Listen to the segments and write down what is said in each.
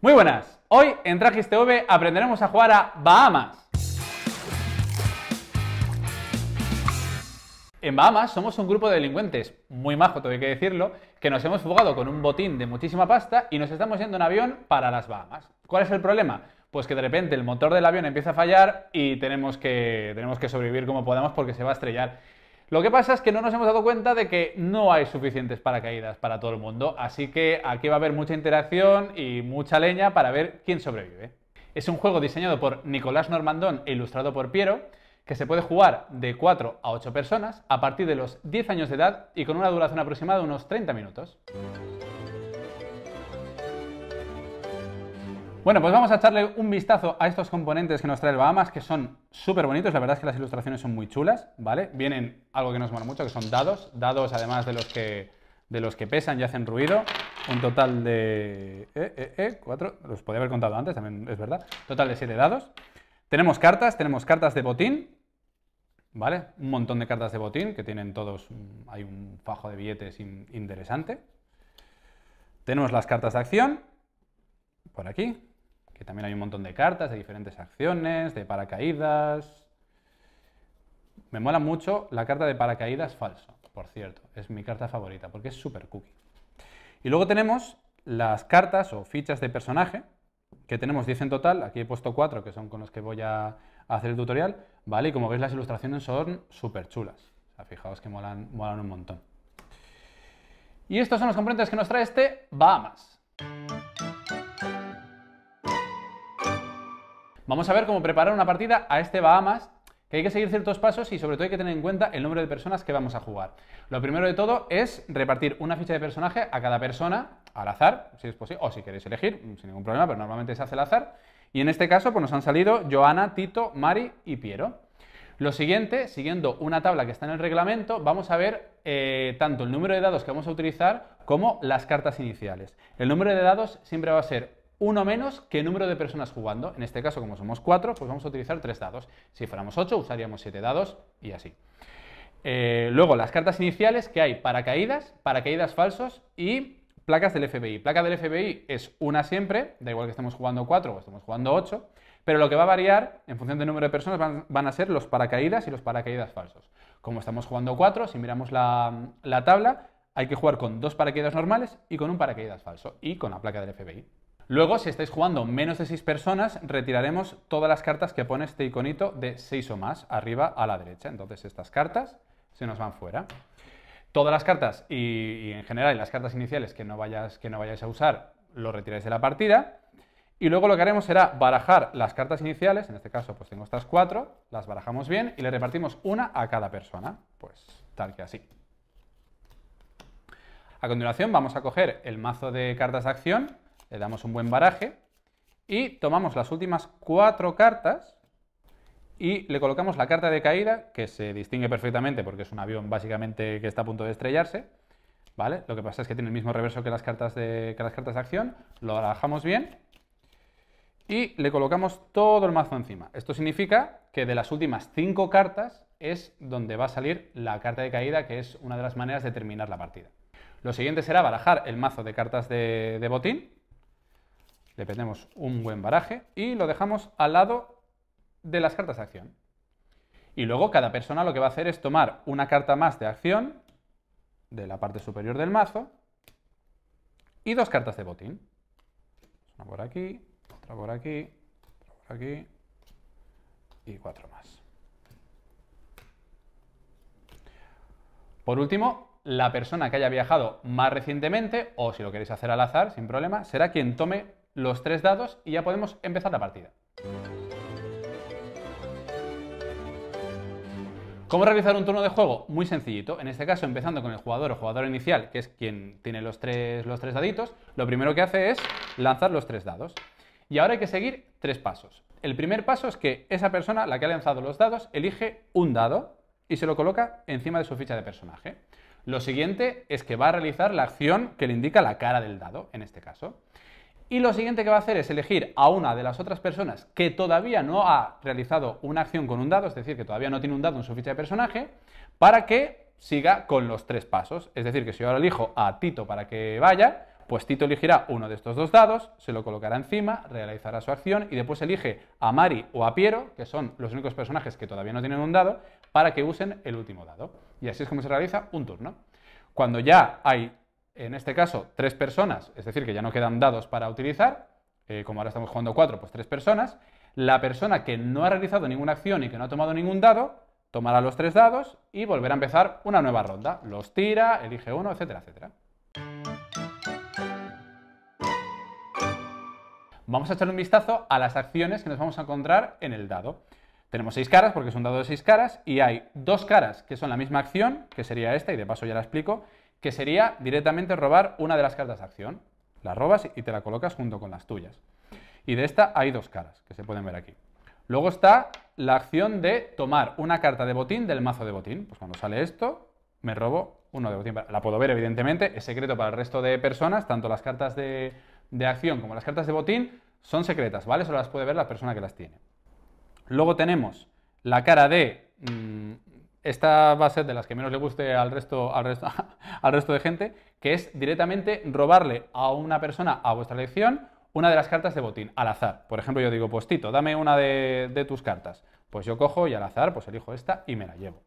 Muy buenas, hoy en Trajes aprenderemos a jugar a Bahamas. En Bahamas somos un grupo de delincuentes, muy majo, tengo que decirlo, que nos hemos fugado con un botín de muchísima pasta y nos estamos yendo en avión para las Bahamas. ¿Cuál es el problema? Pues que de repente el motor del avión empieza a fallar y tenemos que, tenemos que sobrevivir como podamos porque se va a estrellar. Lo que pasa es que no nos hemos dado cuenta de que no hay suficientes paracaídas para todo el mundo, así que aquí va a haber mucha interacción y mucha leña para ver quién sobrevive. Es un juego diseñado por Nicolás Normandón e ilustrado por Piero, que se puede jugar de 4 a 8 personas a partir de los 10 años de edad y con una duración aproximada de unos 30 minutos. Bueno, pues vamos a echarle un vistazo a estos componentes que nos trae el Bahamas, que son súper bonitos. La verdad es que las ilustraciones son muy chulas, ¿vale? Vienen algo que nos mola mucho, que son dados. Dados, además de los que, de los que pesan y hacen ruido. Un total de... Eh, eh, eh, cuatro... Los podía haber contado antes, también es verdad. Total de siete dados. Tenemos cartas, tenemos cartas de botín, ¿vale? Un montón de cartas de botín que tienen todos, mm, hay un fajo de billetes interesante. Tenemos las cartas de acción, por aquí que también hay un montón de cartas, de diferentes acciones, de paracaídas. Me mola mucho la carta de paracaídas falso, por cierto. Es mi carta favorita porque es súper cookie. Y luego tenemos las cartas o fichas de personaje, que tenemos 10 en total. Aquí he puesto 4, que son con los que voy a hacer el tutorial. ¿vale? Y como veis las ilustraciones son súper chulas. fijaos que molan un montón. Y estos son los componentes que nos trae este Bahamas. Vamos a ver cómo preparar una partida a este Bahamas, que hay que seguir ciertos pasos y sobre todo hay que tener en cuenta el número de personas que vamos a jugar. Lo primero de todo es repartir una ficha de personaje a cada persona, al azar, si es posible, o si queréis elegir, sin ningún problema, pero normalmente se hace al azar. Y en este caso pues nos han salido Joana, Tito, Mari y Piero. Lo siguiente, siguiendo una tabla que está en el reglamento, vamos a ver eh, tanto el número de dados que vamos a utilizar como las cartas iniciales. El número de dados siempre va a ser uno menos que número de personas jugando. En este caso, como somos cuatro, pues vamos a utilizar tres dados. Si fuéramos 8, usaríamos siete dados y así. Eh, luego, las cartas iniciales que hay, paracaídas, paracaídas falsos y placas del FBI. Placa del FBI es una siempre, da igual que estemos jugando cuatro o estemos jugando 8, pero lo que va a variar en función del número de personas van, a ser los paracaídas y los paracaídas falsos. Como estamos jugando cuatro, si miramos la, la tabla, hay que jugar con dos paracaídas normales y con un paracaídas falso y con la placa del FBI. Luego, si estáis jugando menos de 6 personas, retiraremos todas las cartas que pone este iconito de 6 o más, arriba a la derecha. Entonces estas cartas se nos van fuera. Todas las cartas y, en general las cartas iniciales que no, que no vayáis a usar, lo retiráis de la partida. Y luego lo que haremos será barajar las cartas iniciales, en este caso pues tengo estas cuatro, las barajamos bien y le repartimos una a cada persona, pues tal que así. A continuación vamos a coger el mazo de cartas de acción, le damos un buen baraje y tomamos las últimas cuatro cartas y le colocamos la carta de caída, que se distingue perfectamente porque es un avión básicamente que está a punto de estrellarse, ¿vale? Lo que pasa es que tiene el mismo reverso que las cartas de, las cartas de acción, lo barajamos bien y le colocamos todo el mazo encima. Esto significa que de las últimas cinco cartas es donde va a salir la carta de caída, que es una de las maneras de terminar la partida. Lo siguiente será barajar el mazo de cartas de, de botín, le un buen baraje y lo dejamos al lado de las cartas de acción. Y luego cada persona lo que va a hacer es tomar una carta más de acción de la parte superior del mazo y dos cartas de botín. Una por aquí, otra por aquí, otra por aquí y cuatro más. Por último, la persona que haya viajado más recientemente, o si lo queréis hacer al azar, sin problema, será quien tome los tres dados y ya podemos empezar la partida. ¿Cómo realizar un turno de juego? Muy sencillito. En este caso, empezando con el jugador o jugador inicial, que es quien tiene los tres, los tres daditos, lo primero que hace es lanzar los tres dados. Y ahora hay que seguir tres pasos. El primer paso es que esa persona, la que ha lanzado los dados, elige un dado y se lo coloca encima de su ficha de personaje. Lo siguiente es que va a realizar la acción que le indica la cara del dado, en este caso. Y lo siguiente que va a hacer es elegir a una de las otras personas que todavía no ha realizado una acción con un dado, es decir, que todavía no tiene un dado en su ficha de personaje, para que siga con los tres pasos. Es decir, que si yo ahora elijo a Tito para que vaya, pues Tito elegirá uno de estos dos dados, se lo colocará encima, realizará su acción y después elige a Mari o a Piero, que son los únicos personajes que todavía no tienen un dado, para que usen el último dado. Y así es como se realiza un turno. Cuando ya hay en este caso, tres personas, es decir, que ya no quedan dados para utilizar, eh, como ahora estamos jugando cuatro, pues tres personas, la persona que no ha realizado ninguna acción y que no ha tomado ningún dado, tomará los tres dados y volverá a empezar una nueva ronda. Los tira, elige uno, etcétera, etcétera. Vamos a echar un vistazo a las acciones que nos vamos a encontrar en el dado. Tenemos seis caras porque es un dado de seis caras y hay dos caras que son la misma acción, que sería esta y de paso ya la explico, que sería directamente robar una de las cartas de acción. La robas y te la colocas junto con las tuyas. Y de esta hay dos caras que se pueden ver aquí. Luego está la acción de tomar una carta de botín del mazo de botín. Pues cuando sale esto, me robo uno de botín. La puedo ver, evidentemente, es secreto para el resto de personas, tanto las cartas de, acción como las cartas de botín son secretas, ¿vale? Solo las puede ver la persona que las tiene. Luego tenemos la cara de mm, esta va a ser de las que menos le guste al resto, al resto, de gente, que es directamente robarle a una persona a vuestra elección una de las cartas de botín, al azar. Por ejemplo, yo digo, pues Tito, dame una de, tus cartas. Pues yo cojo y al azar, pues elijo esta y me la llevo.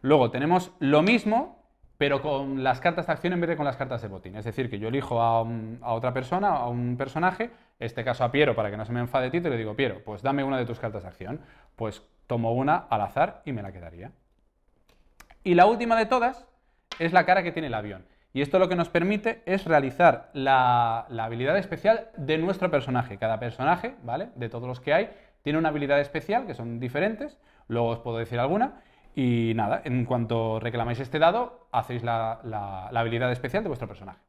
Luego tenemos lo mismo, pero con las cartas de acción en vez de con las cartas de botín. Es decir, que yo elijo a, a otra persona, a un personaje, en este caso a Piero, para que no se me enfade Tito, y le digo, Piero, pues dame una de tus cartas de acción. Pues Tomo una al azar y me la quedaría. Y la última de todas es la cara que tiene el avión. Y esto lo que nos permite es realizar la, habilidad especial de nuestro personaje. Cada personaje, ¿vale? De todos los que hay, tiene una habilidad especial, que son diferentes, luego os puedo decir alguna. Y nada, en cuanto reclamáis este dado, hacéis la habilidad especial de vuestro personaje.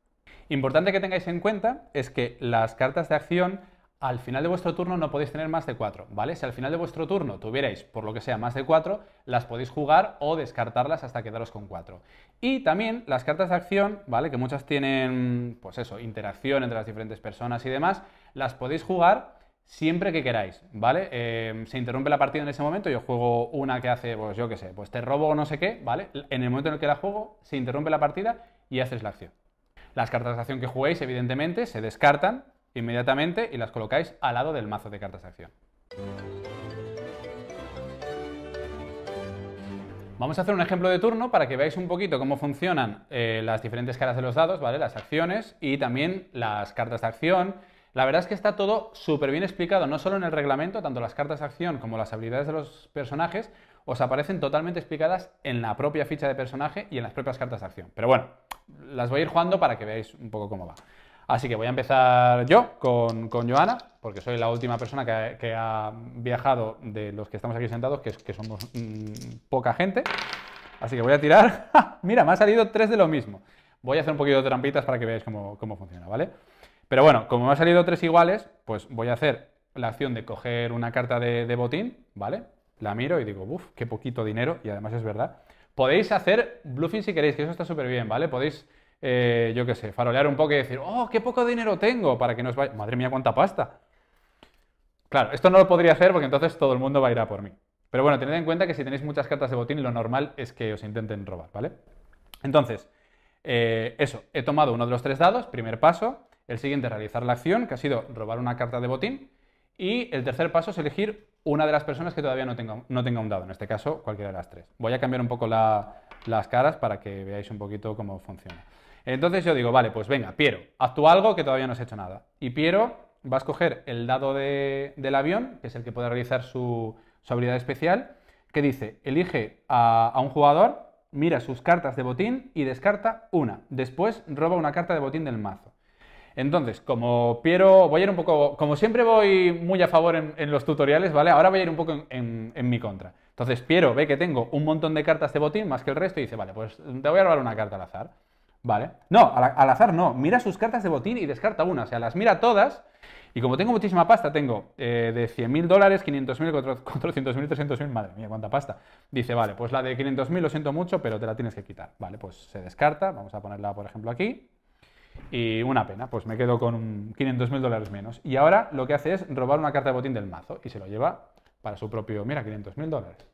Importante que tengáis en cuenta es que las cartas de acción al final de vuestro turno no podéis tener más de 4, ¿vale? Si al final de vuestro turno tuvierais, por lo que sea, más de 4, las podéis jugar o descartarlas hasta quedaros con 4. Y también las cartas de acción, ¿vale? Que muchas tienen, pues eso, interacción entre las diferentes personas y demás, las podéis jugar siempre que queráis, ¿vale? Eh, se interrumpe la partida en ese momento, yo juego una que hace, pues yo qué sé, pues te robo o no sé qué, ¿vale? En el momento en el que la juego, se interrumpe la partida y haces la acción. Las cartas de acción que juguéis, evidentemente, se descartan inmediatamente y las colocáis al lado del mazo de cartas de acción. Vamos a hacer un ejemplo de turno para que veáis un poquito cómo funcionan eh, las diferentes caras de los dados, ¿vale? Las acciones y también las cartas de acción. La verdad es que está todo súper bien explicado, no solo en el reglamento, tanto las cartas de acción como las habilidades de los personajes os aparecen totalmente explicadas en la propia ficha de personaje y en las propias cartas de acción. Pero bueno, las voy a ir jugando para que veáis un poco cómo va. Así que voy a empezar yo con, con Joana, porque soy la última persona que ha, viajado de los que estamos aquí sentados, que, somos mm, poca gente. Así que voy a tirar. Mira, me han salido tres de lo mismo. Voy a hacer un poquito de trampitas para que veáis cómo, funciona, ¿vale? Pero bueno, como me han salido tres iguales, pues voy a hacer la acción de coger una carta de, de botín, ¿vale? La miro y digo, uff, qué poquito dinero, y además es verdad. Podéis hacer bluffing si queréis, que eso está súper bien, ¿vale? Podéis eh, yo qué sé, farolear un poco y decir, oh, qué poco dinero tengo para que nos vaya. Madre mía, cuánta pasta. Claro, esto no lo podría hacer porque entonces todo el mundo va a ir a por mí. Pero bueno, tened en cuenta que si tenéis muchas cartas de botín, lo normal es que os intenten robar, ¿vale? Entonces, eh, eso, he tomado uno de los tres dados, primer paso. El siguiente es realizar la acción, que ha sido robar una carta de botín. Y el tercer paso es elegir una de las personas que todavía no tenga, no tenga un dado, en este caso cualquiera de las tres. Voy a cambiar un poco las caras para que veáis un poquito cómo funciona. Entonces yo digo, vale, pues venga, Piero, actúa algo que todavía no has hecho nada. Y Piero va a escoger el dado del avión, que es el que puede realizar su, habilidad especial, que dice, elige a, un jugador, mira sus cartas de botín y descarta una. Después roba una carta de botín del mazo. Entonces, como Piero, voy a ir un poco, como siempre voy muy a favor en, los tutoriales, ¿vale? Ahora voy a ir un poco en, en, mi contra. Entonces, Piero ve que tengo un montón de cartas de botín más que el resto y dice, vale, pues te voy a robar una carta al azar. No, al, azar no. Mira sus cartas de botín y descarta una. O sea, las mira todas. Y como tengo muchísima pasta, tengo eh, de 100.000 dólares, 500.000, 400.000, 300.000, madre mía, cuánta pasta. Dice, vale, pues la de 500.000 lo siento mucho, pero te la tienes que quitar. Vale, pues se descarta, vamos a ponerla, por ejemplo, aquí. Y una pena, pues me quedo con 500.000 dólares menos. Y ahora lo que hace es robar una carta de botín del mazo y se lo lleva para su propio, mira, 500.000 dólares.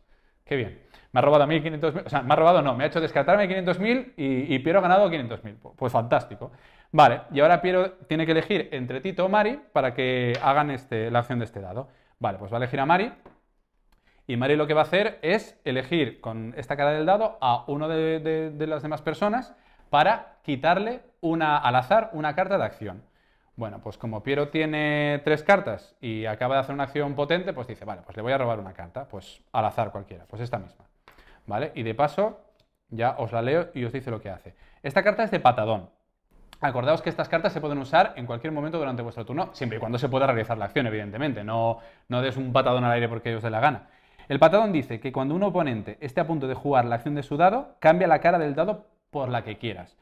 Qué bien. Me ha robado a o sea, me ha robado no, me ha hecho descartarme 500.000 y, Piero ha ganado 500.000. Pues fantástico. Vale, y ahora Piero tiene que elegir entre Tito o Mari para que hagan este, la acción de este dado. Vale, pues va a elegir a Mari. Y Mari lo que va a hacer es elegir con esta cara del dado a uno de, de las demás personas para quitarle una, al azar una carta de acción. Bueno, pues como Piero tiene tres cartas y acaba de hacer una acción potente, pues dice, vale, pues le voy a robar una carta, pues al azar cualquiera, pues esta misma. ¿Vale? Y de paso, ya os la leo y os dice lo que hace. Esta carta es de patadón. Acordaos que estas cartas se pueden usar en cualquier momento durante vuestro turno, siempre y cuando se pueda realizar la acción, evidentemente. No, no des un patadón al aire porque os dé la gana. El patadón dice que cuando un oponente esté a punto de jugar la acción de su dado, cambia la cara del dado por la que quieras.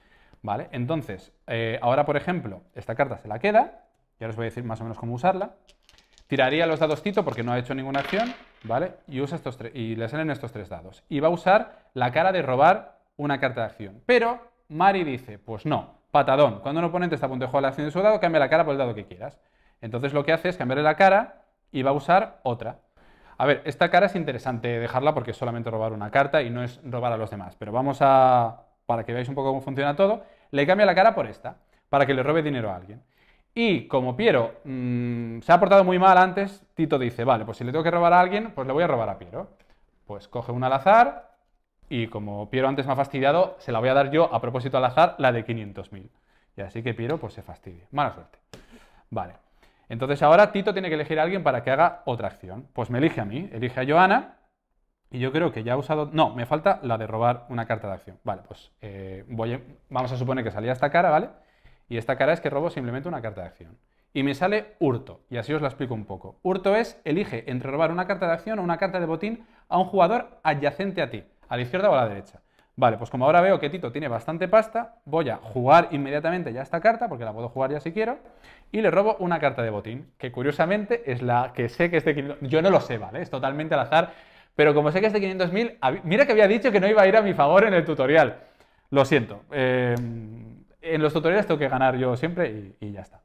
¿Vale? Entonces, eh, ahora, por ejemplo, esta carta se la queda, ya ahora os voy a decir más o menos cómo usarla. Tiraría los dados Tito porque no ha hecho ninguna acción, ¿vale? Y, usa estos y le salen estos tres dados. Y va a usar la cara de robar una carta de acción. Pero Mari dice, pues no, patadón. Cuando un oponente está a punto de la acción de su dado, cambia la cara por el dado que quieras. Entonces lo que hace es cambiarle la cara y va a usar otra. A ver, esta cara es interesante dejarla porque es solamente robar una carta y no es robar a los demás. Pero vamos a para que veáis un poco cómo funciona todo, le cambia la cara por esta, para que le robe dinero a alguien. Y como Piero mm, se ha portado muy mal antes, Tito dice, vale, pues si le tengo que robar a alguien, pues le voy a robar a Piero. Pues coge un al azar y como Piero antes me ha fastidiado, se la voy a dar yo a propósito al azar la de 500.000. Y así que Piero pues se fastidie. Mala suerte. Vale. Entonces ahora Tito tiene que elegir a alguien para que haga otra acción. Pues me elige a mí, elige a Joana y yo creo que ya he usado... No, me falta la de robar una carta de acción. Vale, pues eh, voy vamos a suponer que salía esta cara, ¿vale? Y esta cara es que robo simplemente una carta de acción. Y me sale hurto, y así os la explico un poco. Hurto es, elige entre robar una carta de acción o una carta de botín a un jugador adyacente a ti, a la izquierda o a la derecha. Vale, pues como ahora veo que Tito tiene bastante pasta, voy a jugar inmediatamente ya esta carta, porque la puedo jugar ya si quiero, y le robo una carta de botín, que curiosamente es la que sé que este... Yo no lo sé, ¿vale? Es totalmente al azar pero como sé que este de 500.000, mira que había dicho que no iba a ir a mi favor en el tutorial. Lo siento. Eh, en los tutoriales tengo que ganar yo siempre y, ya está.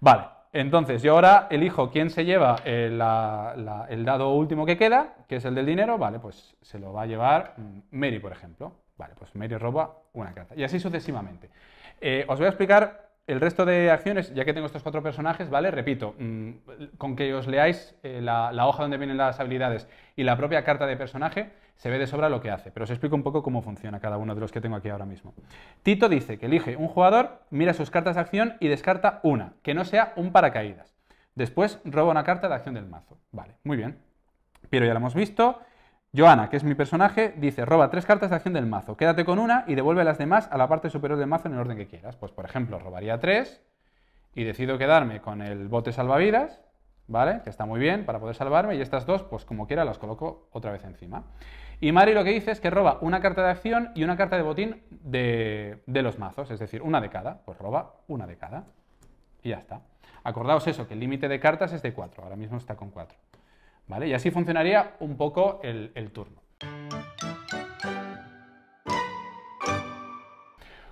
Vale, entonces yo ahora elijo quién se lleva eh, el, dado último que queda, que es el del dinero. Vale, pues se lo va a llevar mm, Mary, por ejemplo. Vale, pues Mary roba una carta. Y así sucesivamente. Eh, os voy a explicar el resto de acciones, ya que tengo estos cuatro personajes, ¿vale? Repito, mm, con que os leáis eh, la, hoja donde vienen las habilidades y la propia carta de personaje, se ve de sobra lo que hace. Pero os explico un poco cómo funciona cada uno de los que tengo aquí ahora mismo. Tito dice que elige un jugador, mira sus cartas de acción y descarta una, que no sea un paracaídas. Después roba una carta de acción del mazo. Vale, muy bien. Pero ya lo hemos visto. Joana, que es mi personaje, dice, roba tres cartas de acción del mazo, quédate con una y devuelve las demás a la parte superior del mazo en el orden que quieras. Pues, por ejemplo, robaría tres y decido quedarme con el bote salvavidas, ¿vale? Que está muy bien para poder salvarme y estas dos, pues como quiera, las coloco otra vez encima. Y Mari lo que dice es que roba una carta de acción y una carta de botín de, los mazos, es decir, una de cada. Pues roba una de cada y ya está. Acordaos eso, que el límite de cartas es de cuatro, ahora mismo está con cuatro. Y así funcionaría un poco el, turno.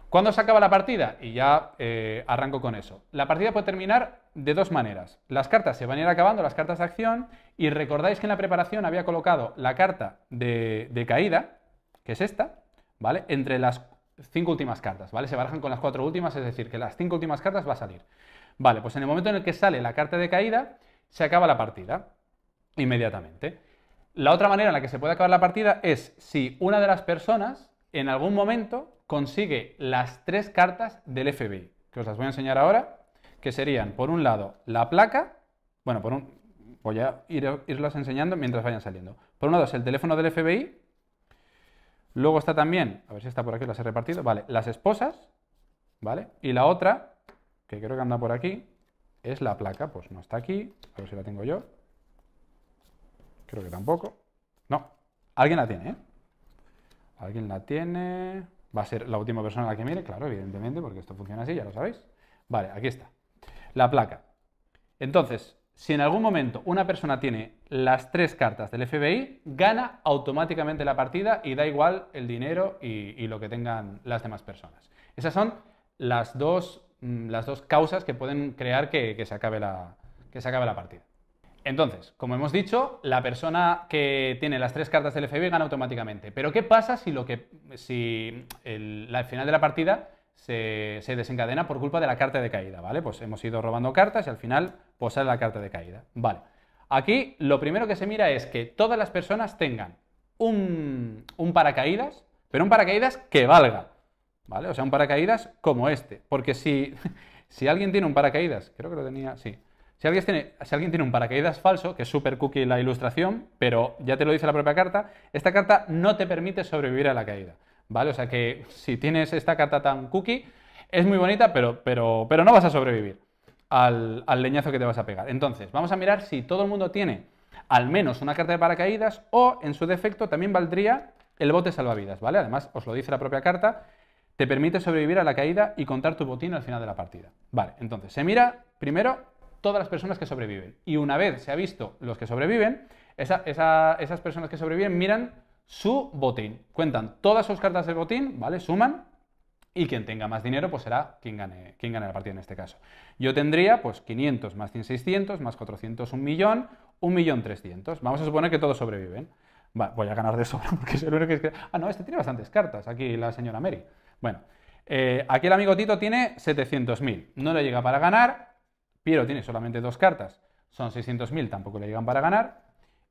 ¿Cuándo se acaba la partida? Y ya eh, arranco con eso. La partida puede terminar de dos maneras. Las cartas se van a ir acabando, las cartas de acción, y recordáis que en la preparación había colocado la carta de, caída, que es esta, ¿vale? Entre las cinco últimas cartas, ¿vale? Se barajan con las cuatro últimas, es decir, que las cinco últimas cartas va a salir. Vale, pues en el momento en el que sale la carta de caída, se acaba la partida inmediatamente. La otra manera en la que se puede acabar la partida es si una de las personas en algún momento consigue las tres cartas del FBI, que os las voy a enseñar ahora, que serían, por un lado, la placa, bueno, por un, voy a ir, irlas enseñando mientras vayan saliendo. Por un lado es el teléfono del FBI, luego está también, a ver si está por aquí, las he repartido, vale, las esposas, ¿vale? Y la otra, que creo que anda por aquí, es la placa, pues no está aquí, a ver si la tengo yo, Creo que tampoco. No, alguien la tiene, ¿eh? Alguien la tiene. Va a ser la última persona a la que mire, claro, evidentemente, porque esto funciona así, ya lo sabéis. Vale, aquí está. La placa. Entonces, si en algún momento una persona tiene las tres cartas del FBI, gana automáticamente la partida y da igual el dinero y, lo que tengan las demás personas. Esas son las dos, mm, las dos causas que pueden crear que se acabe la, que se acabe la partida. Entonces, como hemos dicho, la persona que tiene las tres cartas del FBI gana automáticamente. Pero ¿qué pasa si, lo que, si el, final de la partida se, desencadena por culpa de la carta de caída? ¿Vale? Pues hemos ido robando cartas y al final pues sale la carta de caída. Vale. Aquí lo primero que se mira es que todas las personas tengan un, paracaídas, pero un paracaídas que valga. ¿Vale? O sea, un paracaídas como este. Porque si, si alguien tiene un paracaídas, creo que lo tenía, sí, si alguien, tiene, un paracaídas falso, que es súper cookie la ilustración, pero ya te lo dice la propia carta, esta carta no te permite sobrevivir a la caída. ¿Vale? O sea que si tienes esta carta tan cookie, es muy bonita, pero, pero, pero no vas a sobrevivir al, al leñazo que te vas a pegar. Entonces, vamos a mirar si todo el mundo tiene al menos una carta de paracaídas o, en su defecto, también valdría el bote salvavidas, ¿vale? Además, os lo dice la propia carta, te permite sobrevivir a la caída y contar tu botín al final de la partida. Vale, entonces se mira primero todas las personas que sobreviven. Y una vez se ha visto los que sobreviven, esas personas que sobreviven miran su botín. Cuentan todas sus cartas de botín, ¿vale? Suman. Y quien tenga más dinero, pues será quien gane, quien gane la partida en este caso. Yo tendría, pues, 500 más 100, 600, más 400, un millón, un millón 300. Vamos a suponer que todos sobreviven. voy a ganar de sobra porque es el único que... Ah, no, este tiene bastantes cartas, aquí la señora Mary. Bueno, eh, aquí el amigo Tito tiene 700.000. No le llega para ganar, Piero tiene solamente dos cartas, son 600.000, tampoco le llegan para ganar.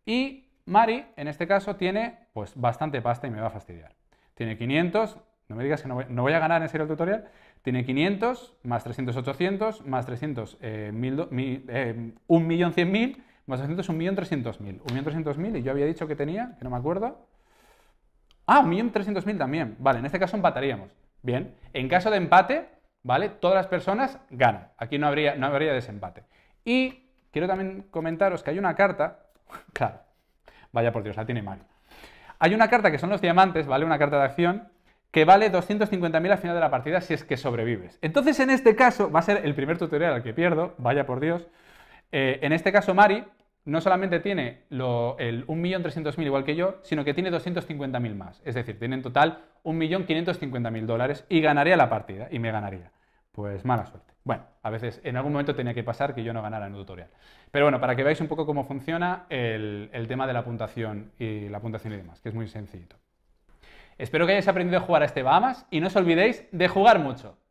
Y Mari, en este caso, tiene pues bastante pasta y me va a fastidiar. Tiene 500, no me digas que no voy, a ganar en serio el tutorial. Tiene 500, más 300, 800, más 300, eh, mil, 1.100.000, eh, más 200, 1.300.000. 1.300.000 y yo había dicho que tenía, que no me acuerdo. Ah, 1.300.000 también. Vale, en este caso empataríamos. Bien, en caso de empate, ¿vale? Todas las personas ganan. Aquí no habría, no habría desempate. Y quiero también comentaros que hay una carta, claro, vaya por Dios, la tiene Mari. Hay una carta que son los diamantes, ¿vale? Una carta de acción que vale 250.000 al final de la partida si es que sobrevives. Entonces, en este caso, va a ser el primer tutorial al que pierdo, vaya por Dios. Eh, en este caso, Mari no solamente tiene el 1.300.000 igual que yo, sino que tiene 250.000 más. Es decir, tiene en total 1.550.000 dólares y ganaría la partida, y me ganaría pues mala suerte. Bueno, a veces en algún momento tenía que pasar que yo no ganara en un tutorial. Pero bueno, para que veáis un poco cómo funciona el, tema de la puntuación y la puntuación y demás, que es muy sencillito. Espero que hayáis aprendido a jugar a este Bahamas y no os olvidéis de jugar mucho.